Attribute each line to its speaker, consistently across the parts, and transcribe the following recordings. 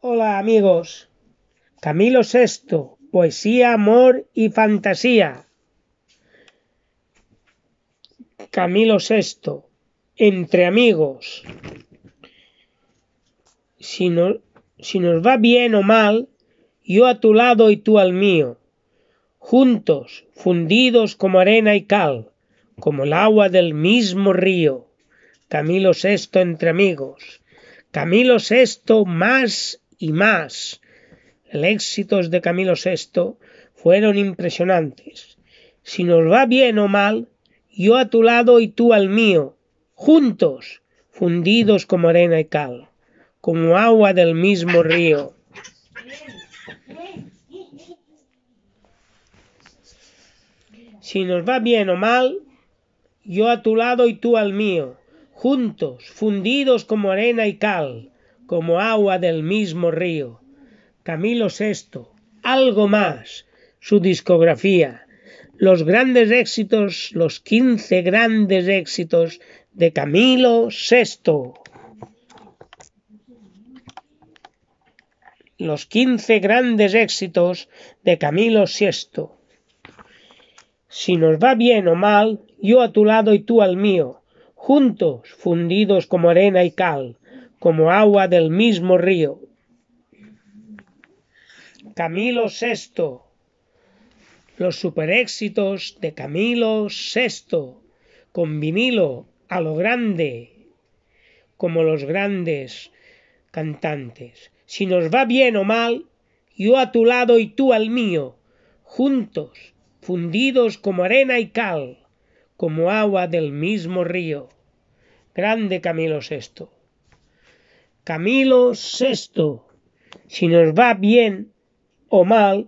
Speaker 1: Hola amigos. Camilo VI, poesía, amor y fantasía. Camilo VI, entre amigos. Si, si nos va bien o mal, yo a tu lado y tú al mío, juntos, fundidos como arena y cal, como el agua del mismo río. Camilo VI entre amigos. Camilo VI más y más. El éxitos de Camilo VI fueron impresionantes. Si nos va bien o mal, yo a tu lado y tú al mío, juntos, fundidos como arena y cal, como agua del mismo río. Si nos va bien o mal, yo a tu lado y tú al mío, juntos, fundidos como arena y cal, como agua del mismo río. Camilo VI, algo más, su discografía, los grandes éxitos, los 15 grandes éxitos de Camilo VI. Los 15 grandes éxitos de Camilo VI. Si nos va bien o mal, yo a tu lado y tú al mío, juntos, fundidos como arena y cal, como agua del mismo río. Camilo VI. Los superéxitos de Camilo VI con vinilo a lo grande, como los grandes cantantes. Si nos va bien o mal, yo a tu lado y tú al mío, juntos, fundidos como arena y cal, como agua del mismo río. Grande Camilo VI. Camilo VI. Si nos va bien o mal,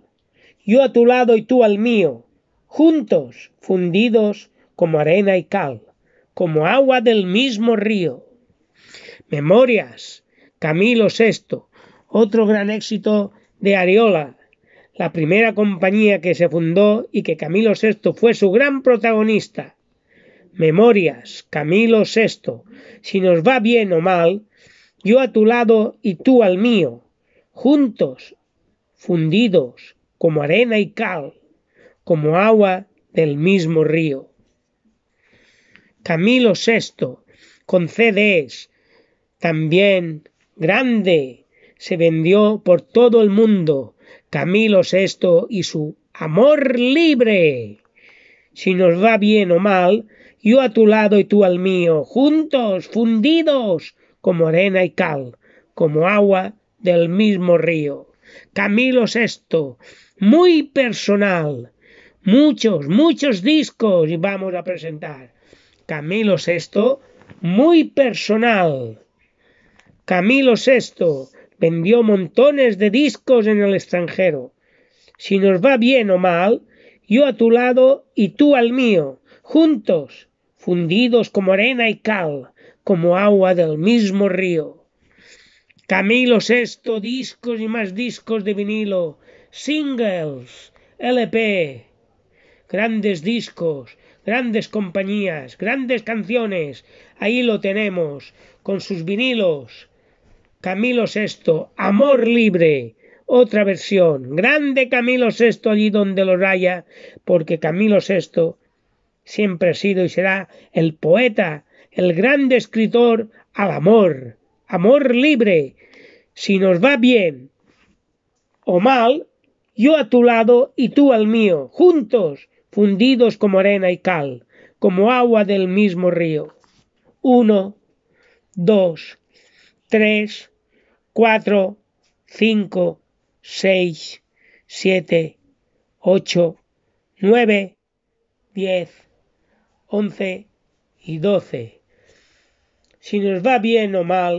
Speaker 1: yo a tu lado y tú al mío, juntos, fundidos como arena y cal, como agua del mismo río. Memorias, Camilo VI, otro gran éxito de Ariola, la primera compañía que se fundó y que Camilo VI fue su gran protagonista. Memorias, Camilo VI. Si nos va bien o mal, yo a tu lado y tú al mío, juntos, fundidos como arena y cal, como agua del mismo río. Camilo VI con C.D.S., también grande, se vendió por todo el mundo Camilo VI y su amor libre. Si nos va bien o mal, yo a tu lado y tú al mío, juntos, fundidos como arena y cal, como agua del mismo río. Camilo VI, muy personal, muchos, muchos discos vamos a presentar. Camilo VI, muy personal. Camilo VI vendió montones de discos en el extranjero. Si nos va bien o mal, yo a tu lado y tú al mío, juntos, fundidos como arena y cal, como agua del mismo río. Camilo VI, discos y más discos de vinilo, singles, LP, grandes discos, grandes compañías, grandes canciones, ahí lo tenemos, con sus vinilos. Camilo VI, Amor Libre, otra versión, grande Camilo VI allí donde lo raya, porque Camilo VI siempre ha sido y será el poeta el grande escritor al amor, amor libre. Si nos va bien o mal, yo a tu lado y tú al mío, juntos, fundidos como arena y cal, como agua del mismo río. Uno, dos, tres, cuatro, cinco, seis, siete, ocho, nueve, diez, once y doce si nos va bien o mal,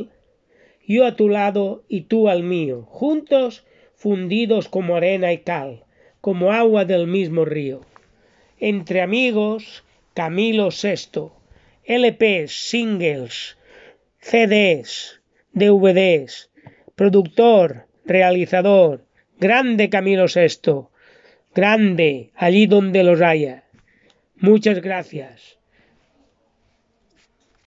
Speaker 1: yo a tu lado y tú al mío, juntos fundidos como arena y cal, como agua del mismo río. Entre amigos, Camilo VI, LPs, singles, CDs, DVDs, productor, realizador, grande Camilo VI, grande allí donde los haya. Muchas gracias.